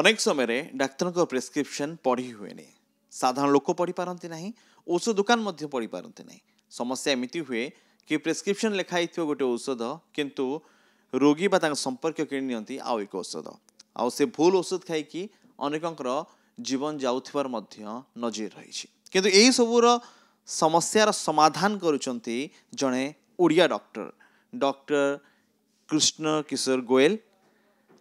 অনেকসময়ে ডাক্তারক prescription পড়ি হইনি সাধারণ লোক পড়ি পারন্তি নাহি ওষু দোকান মধ্য পড়ি পারন্তি নাহি সমস্যাEmiti হুয়ে কি প্রেসক্রিপশন লেখাই থো গটে ঔষধ কিন্তু রোগী বা তা সম্পর্ক কেন নিந்தி আউ এক ঔষধ আউ সে ভুল ঔষধ খাইকি अनेकोंকৰ জীবন যাওথি পৰ মধ্য নজिर रहीছি কিন্তু এই সবৰ সমস্যাৰ সমাধান কৰিচন্তি জনে ওড়িয়া ডক্টৰ ডক্টৰ কৃষ্ণ কিসর গোয়েল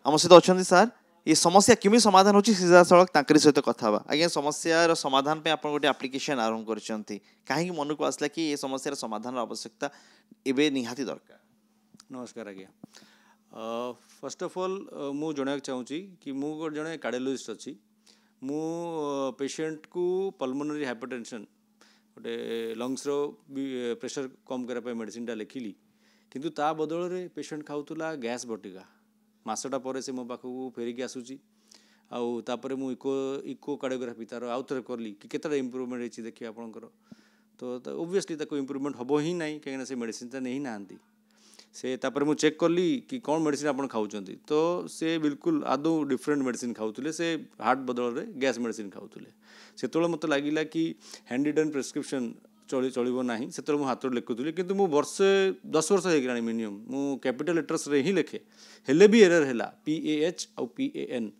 আমো সৈতে আছেন স্যার ଏ ସମସ୍ୟା କେମିତି ସମାଧାନ ହେଉଛି ସିଧାସଳଖ ତାଙ୍କରି ସହିତ କଥା ହେବା ଆଜ୍ଞା ସମସ୍ୟାର ସମାଧାନ ପାଇଁ ଆପଣ ଗୋଟେ ଆପ୍ଲିକେସନ୍ ଆରମ୍ଭ କରିଛନ୍ତି କାହିଁକି ମନକୁ ଆସିଲା କି ଏ ସମସ୍ୟାର ସମାଧାନର ଆବଶ୍ୟକତା ଏବେ ନିହାତି ଦରକାର ନମସ୍କାର ଆଜ୍ଞା ଫାର୍ଷ୍ଟ ଅଫ୍ ଅଲ୍ ମୁଁ ଜଣାଇବାକୁ ଚାହୁଁଛି କି ମୁଁ ଗୋଟେ ଜଣେ କାର୍ଡ଼ିଓଲୋଜିଷ୍ଟ ଅଛି ମୁଁ ପେସେଣ୍ଟକୁ ପଲ୍ମୋନାରୀ ହାଇପରଟେନସନ୍ ଗୋଟେ ଲଙ୍ଗସ୍ର ବି ପ୍ରେସର କମ୍ କରିବା ପାଇଁ ମେଡ଼ିସିନଟା ଲେଖିଲି କିନ୍ତୁ ତା ବଦଳରେ ପେସେଣ୍ଟ ଖାଉଥିଲା ଗ୍ୟାସ୍ ବଟିକା ମାସଟା ପରେ ସେ ମୋ ପାଖକୁ ଫେରିକି ଆସୁଛି ଆଉ ତାପରେ ମୁଁ ଇକୋ ଇକୋ କାର୍ଡ଼ିଓଗ୍ରାଫି ତା'ର ଆଉ ଥରେ କଲି କି କେତେଟା ଇମ୍ପ୍ରୁଭମେଣ୍ଟ ହେଇଛି ଦେଖିବେ ଆପଣଙ୍କର ତ ଓଭିୟସ୍ଲି ତାକୁ ଇମ୍ପ୍ରୁଭମେଣ୍ଟ ହେବ ହିଁ ନାହିଁ କାହିଁକିନା ସେ ମେଡ଼ିସିନଟା ନେଇ ନାହାନ୍ତି ସେ ତାପରେ ମୁଁ ଚେକ୍ କଲି କି କ'ଣ ମେଡ଼ିସିନ ଆପଣ ଖାଉଛନ୍ତି ତ ସେ ବିଲକୁଲ ଆଦୌ ଡିଫରେଣ୍ଟ ମେଡ଼ିସିନ ଖାଉଥିଲେ ସେ ହାର୍ଟ ବଦଳରେ ଗ୍ୟାସ୍ ମେଡ଼ିସିନ ଖାଉଥିଲେ ସେତେବେଳେ ମୋତେ ଲାଗିଲା କି ହ୍ୟାଣ୍ଡିଡେନ୍ ପ୍ରେସକ୍ରିପ୍ସନ୍ चल चलो ना से हाथ लिखु थी कि बर्षे दस वर्ष हो गला मिनिमम मु कैपिटल लेटर्स रे ही लिखे हेले भी एरर है पी ए एच आउ पी ए एन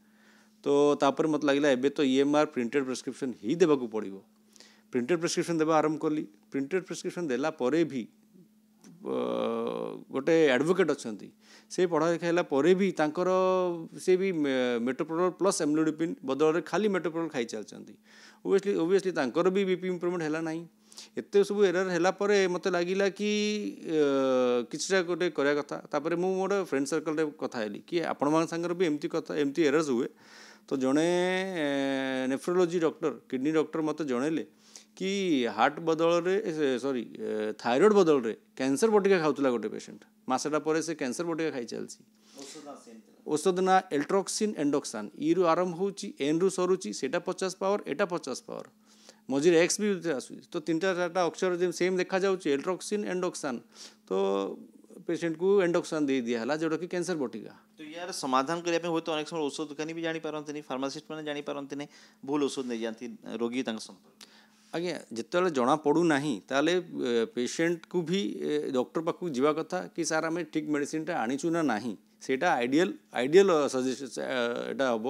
तो तापर मत लगे एबे तो ईएमआर प्रिंटेड प्रिस्क्रिप्शन ही देवाक पड़ो प्रिंटेड प्रिस्क्रिप्शन देवा आरंभ कली प्रिंटेड प्रेसक्रिप्शन देलापर भी गोटे आडभकेट अच्छा से पढ़ा लिखा है भी तर सी भी मेट्रोप्रोल प्लस एम्लोडिपिन बदल खाली मेट्रोप्रोल खाई चलती ओवियसली ओवियसली भी बीपी इम्प्रुवमेंट है ଏତେ ସବୁ ଏରର୍ ହେଲା ପରେ ମୋତେ ଲାଗିଲା କି କିଛିଟା ଗୋଟେ କରିବା କଥା ତାପରେ ମୁଁ ମୋର ଫ୍ରେଣ୍ଡ ସର୍କଲ୍ରେ କଥା ହେଲି କି ଆପଣମାନଙ୍କ ସାଙ୍ଗରେ ବି ଏମିତି କଥା ଏମିତି ଏରର୍ସ ହୁଏ ତ ଜଣେ ନେଫ୍ରୋଲୋଜି ଡକ୍ଟର କିଡ଼ନୀ ଡକ୍ଟର ମୋତେ ଜଣେଇଲେ କି ହାର୍ଟ ବଦଳରେ ସରି ଥାଇରଏଡ଼୍ ବଦଳରେ କ୍ୟାନ୍ସର ବଟିକା ଖାଉଥିଲା ଗୋଟେ ପେସେଣ୍ଟ ମାସଟା ପରେ ସେ କ୍ୟାନ୍ସର ବଟିକା ଖାଇଚାଲିଛି ଔଷଧ ନା ଏଲ୍ଟ୍ରୋକ୍ସିନ୍ ଏଣ୍ଡୋକ୍ସାନ୍ ଇରୁ ଆରମ୍ଭ ହେଉଛି ଏନ୍ରୁ ସରୁଛି ସେଇଟା ପଚାଶ ପାୱାର୍ ଏଇଟା ପଚାଶ ପାୱାର୍ मझीरे एक्स भी आसूँ तो तीन टा चार अक्षर जमी सेम देखा जाट्रोक्सीन एंडोक्सान तो पेसेंट को एंडोक्सान दे दिया जोड़ा कि कैंसर बटिका तो यार समाधान करने हूँ तो अनेक समय औषध दुकानी भी जापारे फार्मासीस्ट मैंने जापारती भूल औषध नहीं जाती रोगी आज्ञा जिते जना पड़ूना तेज़े पेसेंट को भी डक्टर पाक जावा कथा कि सार आम ठीक मेडिसीन आनीचु ना नहीं ସେଇଟା ଆଇଡ଼ିଆଲ ଆଇଡ଼ିଆଲ ଏଇଟା ହେବ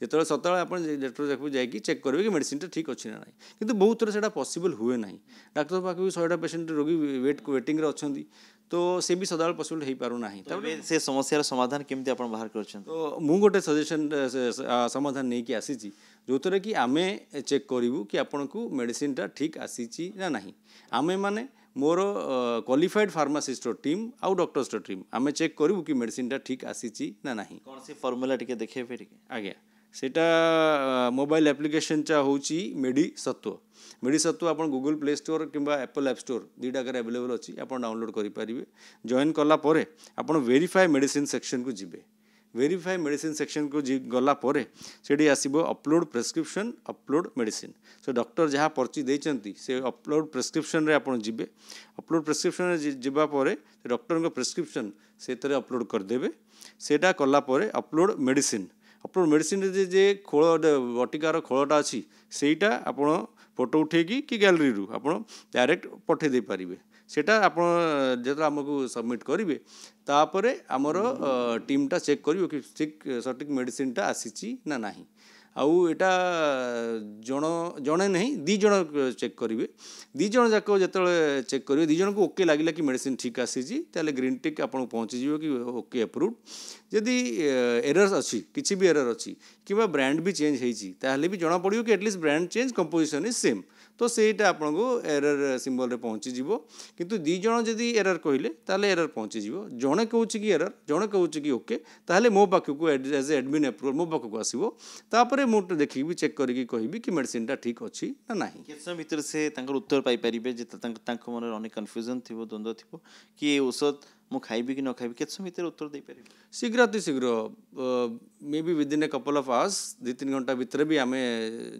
ଯେତେବେଳେ ସତେବେଳେ ଆପଣ ଡାକ୍ତର ପାଖକୁ ଯାଇକି ଚେକ୍ କରିବେ କି ମେଡ଼ିସିନଟା ଠିକ୍ ଅଛି ନା ନାହିଁ କିନ୍ତୁ ବହୁତ ଥର ସେଇଟା ପସିବଲ୍ ହୁଏ ନାହିଁ ଡାକ୍ତର ପାଖକୁ ଶହେଟା ପେସେଣ୍ଟ ରୋଗୀ ୱେଟ୍ ୱେଟିଂରେ ଅଛନ୍ତି ତ ସେ ବି ସଦାବେଳେ ପସିବଲ୍ ହେଇପାରୁନାହିଁ ତାପରେ ସେ ସମସ୍ୟାର ସମାଧାନ କେମିତି ଆପଣ ବାହାର କରିଛନ୍ତି ତ ମୁଁ ଗୋଟେ ସଜେସନ୍ ସମାଧାନ ନେଇକି ଆସିଛି ଯେଉଁଥିରେ କି ଆମେ ଚେକ୍ କରିବୁ କି ଆପଣଙ୍କୁ ମେଡ଼ିସିନଟା ଠିକ୍ ଆସିଛି ନା ନାହିଁ ଆମେମାନେ ମୋର କ୍ୱାଲିଫାଏଡ୍ ଫାର୍ମାସିଷ୍ଟର ଟିମ୍ ଆଉ ଡକ୍ଟର୍ସର ଟିମ୍ ଆମେ ଚେକ୍ କରିବୁ କି ମେଡ଼ିସିନଟା ଠିକ୍ ଆସିଛି ନା ନାହିଁ କ'ଣ ସେ ଫର୍ମୁଲା ଟିକେ ଦେଖେଇବେ ଟିକେ ଆଜ୍ଞା ସେଇଟା ମୋବାଇଲ ଆପ୍ଲିକେସନଟା ହେଉଛି ମେଡ଼ି ସତ୍ଵ ମେଡ଼ି ସତ୍ଵ ଆପଣ ଗୁଗୁଲ୍ ପ୍ଲେ ଷ୍ଟୋର କିମ୍ବା ଆପଲ୍ ଆପ୍ ଷ୍ଟୋର ଦୁଇଟାକରେ ଆଭେଲେବଲ୍ ଅଛି ଆପଣ ଡାଉନଲୋଡ଼୍ କରିପାରିବେ ଜଏନ୍ କଲା ପରେ ଆପଣ ଭେରିଫାଏ ମେଡ଼ିସିନ୍ ସେକ୍ସନକୁ ଯିବେ ভেরিফাই মেডিসিন সেকশনকু গলা পরে সেটি আসব upload prescription upload medicine so doctor যা পর্চি দিয়েছেন সে অপলোড প্রেসক্রিপশনরে আপনার যাবে অপলোড প্রেসক্রিপশনরে যা পরে ডক্টরଙ୍କ প্রেসক্রিপশন সেতরে অপলোড করেদেবে সেটা কলা পরে অপলোড মেডিসিন অপলোড মেডিসিনরে যে খোল বটিকার খোলটা অছি সেইটা আপনার ফটো উঠাইকি কি গ্যালেরি আপনার ডাইরেক্ট পঠাই দিয়ে পারিবে সেটা ଆପଣ ଯେତେବେଳେ ଆମକୁ ସବମିଟ୍ କରିବେ ତାପରେ ଆମର ଟିମ୍ଟା ଚେକ୍ କରିବ କି ଠିକ୍ ସଠିକ୍ ମେଡ଼ିସିନ୍ଟା ଆସିଛି ନା ନାହିଁ ଆଉ ଏଇଟା ଜଣ ଜଣେ ନାହିଁ ଦୁଇ ଜଣ ଚେକ୍ କରିବେ ଦୁଇ ଜଣ ଯାକ ଯେତେବେଳେ ଚେକ୍ କରିବେ ଦୁଇ ଜଣଙ୍କୁ ଓକେ ଲାଗିଲା କି ମେଡ଼ିସିନ୍ ଠିକ୍ ଆସିଛି ତାହେଲେ ଗ୍ରୀନ୍ ଟିକ୍ ଆପଣଙ୍କୁ ପହଞ୍ଚିଯିବ କି ଓକେ ଆପ୍ରୁଭ୍ ଯଦି ଏରର୍ ଅଛି କିଛି ବି ଏରର୍ ଅଛି କିମ୍ବା ବ୍ରାଣ୍ଡ ବି ଚେଞ୍ଜ ହେଇଛି ତାହେଲେ ବି ଜଣାପଡ଼ିବ କି at least brand change composition is same तो ସେଇଟା ଆପଣଙ୍କୁ ଏରର୍ ସିମ୍ବଲରେ ପହଞ୍ଚିଯିବ କିନ୍ତୁ ଦୁଇ ଜଣ ଯଦି ଏରର୍ କହିଲେ ତାହେଲେ ଏରର୍ ପହଞ୍ଚିଯିବ ଜଣେ କହୁଛି କି ଏରର୍ ଜଣେ କହୁଛି କି ଓକେ ତାହେଲେ ମୋ ପାଖକୁ ଆଜ୍ ଏ ଆଡ଼ମିନ୍ ଆପ୍ରୁଭାଲ୍ ମୋ ପାଖକୁ ଆସିବ ତାପରେ ମୁଁ ଦେଖିବି ଚେକ୍ କରିକି କହିବି କି ମେଡ଼ିସିନ୍ଟା ଠିକ୍ ଅଛି ନା ନାହିଁ କେତେ ସମୟ ଭିତରେ ସେ ତାଙ୍କର ଉତ୍ତର ପାଇପାରିବେ ଯେ ତାଙ୍କ ମନରେ ଅନେକ କନଫ୍ୟୁଜନ୍ ଥିବ ଦ୍ୱନ୍ଦ୍ୱ ଥିବ କି ଏ ଔଷଧ ମୁଁ ଖାଇବି କି ନ ଖାଇବି କେତେ ସମୟ ଭିତରେ ଉତ୍ତର ଦେଇପାରିବି ଶୀଘ୍ରାତି ଶୀଘ୍ର may be within a couple of hours ଦୁଇ ତିନି ଘଣ୍ଟା ଭିତରେ ବି ଆମେ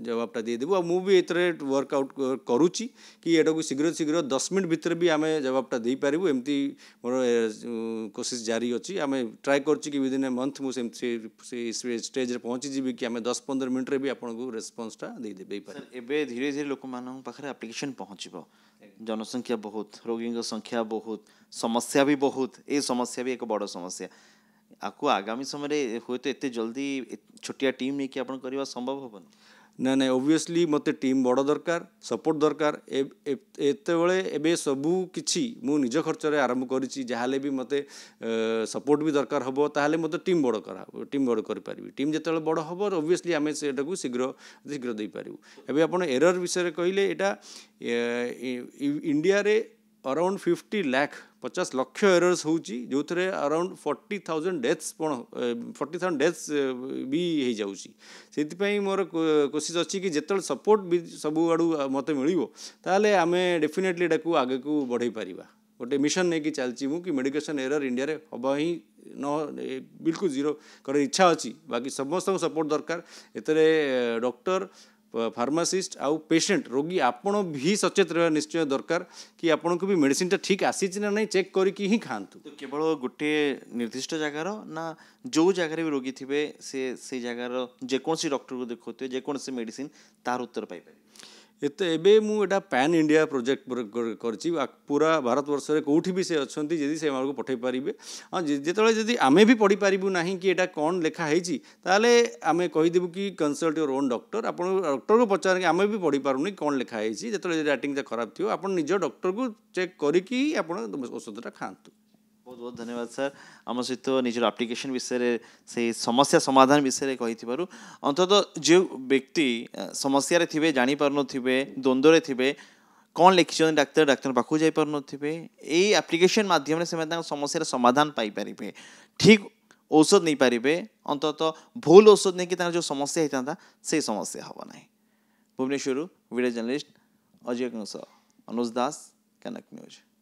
ଜବାବଟା ଦେଇଦେବୁ ଆଉ ମୁଁ ବି ଏଥିରେ ୱାର୍କଆଉଟ୍ କରୁଛି କି ଏଟାକୁ ଶୀଘ୍ର ଶୀଘ୍ର ଦଶ ମିନିଟ୍ ଭିତରେ ବି ଆମେ ଜବାବଟା ଦେଇପାରିବୁ ଏମିତି ମୋର କୋସିସ୍ ଜାରି ଅଛି ଆମେ ଟ୍ରାଏ କରୁଛି କି ୱିଦିନ୍ ଏ ମନ୍ଥ ମୁଁ ସେମିତି ସେଇ ଷ୍ଟେଜ୍ରେ ପହଞ୍ଚିଯିବି କି ଆମେ ଦଶ ପନ୍ଦର ମିନିଟ୍ରେ ବି ଆପଣଙ୍କୁ ରେସ୍ପନ୍ସଟା ଦେଇଦେବେ ଏବେ ଧୀରେ ଧୀରେ ଲୋକମାନଙ୍କ ପାଖରେ ଆପ୍ଲିକେସନ୍ ପହଞ୍ଚିବ ଜନସଂଖ୍ୟା ବହୁତ ରୋଗୀଙ୍କ ସଂଖ୍ୟା ବହୁତ ସମସ୍ୟା ବି ବହୁତ ଏ ସମସ୍ୟା ବି ଏକ ବଡ଼ ସମସ୍ୟା ଆକୁ ଆଗାମୀ ସମୟରେ ହୁଏତ ଏତେ ଜଲ୍ଦି ଛୋଟିଆ ଟିମ୍ ନେଇକି ଆପଣ କରିବା ସମ୍ଭବ ହବନି ନା ନାଇଁ ଓଭିୟସ୍ଲି ମୋତେ ଟିମ୍ ବଡ଼ ଦରକାର ସପୋର୍ଟ ଦରକାର ଏତେବେଳେ ଏବେ ସବୁ କିଛି ମୁଁ ନିଜ ଖର୍ଚ୍ଚରେ ଆରମ୍ଭ କରିଛି ଯାହାହେଲେ ବି ମୋତେ ସପୋର୍ଟ ବି ଦରକାର ହେବ ତାହେଲେ ମୋତେ ଟିମ୍ ବଡ଼ କରାହେବ ଟିମ୍ ବଡ଼ କରିପାରିବି ଟିମ୍ ଯେତେବେଳେ ବଡ଼ ହେବ ଓଭିୟସ୍ଲି ଆମେ ସେଇଟାକୁ ଶୀଘ୍ର ଶୀଘ୍ର ଦେଇପାରିବୁ ଏବେ ଆପଣ ଏରର୍ ବିଷୟରେ କହିଲେ ଏଇଟା ଇଣ୍ଡିଆରେ અરાઉન્ડ ફિફ્ટી લાખ પચાસ લક્ષ એરર્સ ହେଉଛି ଯେଉଁଥିରେ ଆରାଉଣ୍ଡ ଫର୍ଟି ଥାଉଜେଣ୍ଡ ଡେଥ୍ସ କ'ଣ ଫର୍ଟି ଥାଉଜେଣ୍ଡ ଡେଥ୍ସ ବି ହେଇଯାଉଛି ସେଥିପାଇଁ ମୋର କୋଶିଶ ଅଛି କି ଯେତେବେଳେ ସପୋର୍ଟ ବି ସବୁଆଡ଼ୁ ମୋତେ ମିଳିବ ତାହେଲେ ଆମେ ଡେଫିନେଟଲି ଏଟାକୁ ଆଗକୁ ବଢ଼େଇ ପାରିବା ଗୋଟେ ମିଶନ ନେଇକି ଚାଲିଛି ମୁଁ କି ମେଡ଼ିକେସନ୍ ଏରର୍ ଇଣ୍ଡିଆରେ ହେବ ହିଁ ନ ବିଲକୁଲ ଜିରୋ କରିବାର ଇଚ୍ଛା ଅଛି ବାକି ସମସ୍ତଙ୍କ ସପୋର୍ଟ ଦରକାର ଏଥିରେ ଡକ୍ଟର फार्मासीस्ट आउ पेसेंट रोगी आपण भी सचेत रहा निश्चय दरकार कि आपण को भी मेडिसिन टा ठीक आसीच ना नहीं चेक करके ही खातु तो केवल गोटे निर्दिष्ट जगार ना जो जगार भी रोगी थे से से जगार जेकोसी डॉक्टर को देखुए जेकोसी मेडिसिन तार उत्तर पाइप ଏତେ ଏବେ ମୁଁ ଏଇଟା ପ୍ୟାନ୍ ଇଣ୍ଡିଆ ପ୍ରୋଜେକ୍ଟ କରିଛି ପୁରା ଭାରତବର୍ଷରେ କେଉଁଠି ବି ସେ ଅଛନ୍ତି ଯଦି ସେମାନଙ୍କୁ ପଠାଇ ପାରିବେ ଆଉ ଯେତେବେଳେ ଯଦି ଆମେ ବି ପଢ଼ିପାରିବୁ ନାହିଁ କି ଏଇଟା କ'ଣ ଲେଖା ହେଇଛି ତାହେଲେ ଆମେ କହିଦେବୁ କି କନ୍ସଲ୍ଟ ୟୋର୍ ଓନ୍ ଡକ୍ଟର ଆପଣ ଡକ୍ଟରକୁ ପଚାରିକି ଆମେ ବି ପଢ଼ିପାରୁନି କ'ଣ ଲେଖା ହେଇଛି ଯେତେବେଳେ ଯଦି ରାଇଟିଂଟା ଖରାପ ଥିବ ଆପଣ ନିଜ ଡକ୍ଟରକୁ ଚେକ୍ କରିକି ଆପଣ ଔଷଧଟା ଖାଆନ୍ତୁ ବହୁତ ବହୁତ ଧନ୍ୟବାଦ ସାର୍ ଆମ ସହିତ ନିଜର ଆପ୍ଲିକେସନ୍ ବିଷୟରେ ସେହି ସମସ୍ୟା ସମାଧାନ ବିଷୟରେ କହିଥିବାରୁ ଅନ୍ତତଃ ଯେଉଁ ବ୍ୟକ୍ତି ସମସ୍ୟାରେ ଥିବେ ଜାଣିପାରୁନଥିବେ ଦ୍ୱନ୍ଦ୍ୱରେ ଥିବେ କ'ଣ ଲେଖିଛନ୍ତି ଡାକ୍ତର ଡାକ୍ତର ପାଖକୁ ଯାଇପାରୁନଥିବେ ଏଇ ଆପ୍ଲିକେସନ୍ ମାଧ୍ୟମରେ ସେମାନେ ତାଙ୍କ ସମସ୍ୟାର ସମାଧାନ ପାଇପାରିବେ ଠିକ୍ ଔଷଧ ନେଇପାରିବେ ଅନ୍ତତଃ ଭୁଲ ଔଷଧ ନେଇକି ତାଙ୍କର ଯେଉଁ ସମସ୍ୟା ହେଇଥାନ୍ତା ସେଇ ସମସ୍ୟା ହେବ ନାହିଁ ଭୁବନେଶ୍ୱରରୁ video journalist Ajay Kansa Anuj Das Kanak news